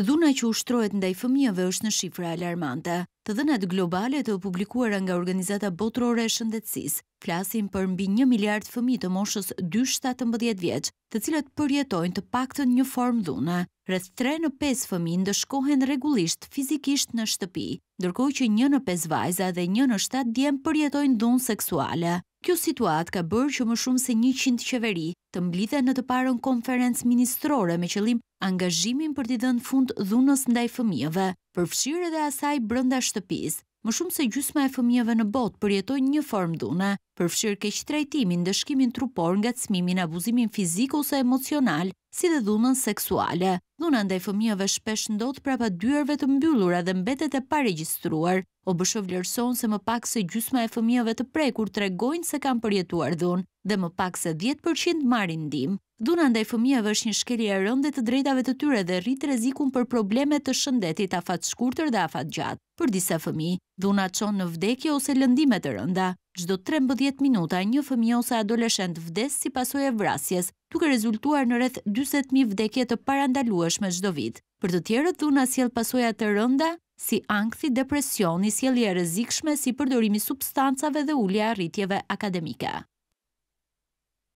Dhuna që ushtrojt ndaj fëmijëve është në shifra alarmante. Të dhenat globale të publikuara nga Organizata Botrore e Shëndetsis, flasin për mbi një miliard fëmi të moshës 2-7-10 vjeq, të cilat përjetojnë të paktën një form dhuna. Rëth 3 në 5 fëmi ndëshkohen regullisht fizikisht në shtëpi, dërkoj që një në 5 vajza dhe një në 7 djem përjetojnë dhunë seksuale. Kjo situat ka bërë që më shumë se 100 qeveri të mblitha në të parën konferencë ministrore me qëlim angazhimin për t'i dhënë fund dhunës ndaj fëmijëve. Përfshirë edhe asaj brënda shtëpis, më shumë se gjusma e fëmijëve në bot përjetoj një form dhune, përfshirë keqtrajtimin, trajtimin, dëshkimin trupor nga cmimin, abuzimin fizik ose emocional, si dhe dhunën seksuale. Dhuna ndaj fëmijëve shpesh ndodh prapa dyerve të mbyllura dhe mbetet e paregjistruar. OBSH vlerëson se më pak se gjysma e fëmijëve të prekur tregojnë se kanë përjetuar dhunë dhe më pak se 10% marrin ndihmë. Dhuna ndaj fëmijëve është një shkelje e rëndë të drejtave të tyre dhe rrit rrezikun për probleme të shëndetit afat shkurtër dhe afat gjatë. Për disa fëmijë, dhuna çon në vdekje ose lëndime të rënda. Çdo 13 minuta një fëmijë ose adoleshent vdes si pasojë e vrasjes, duke rezultuar në rreth 40.000 vdekje të parandalueshme çdo vit. Për të tjerët dhuna sjell pasoja të rënda si ankthi, depresioni, sjellje rrezikshme si përdorimi i substancave dhe ulja arritjeve akademike.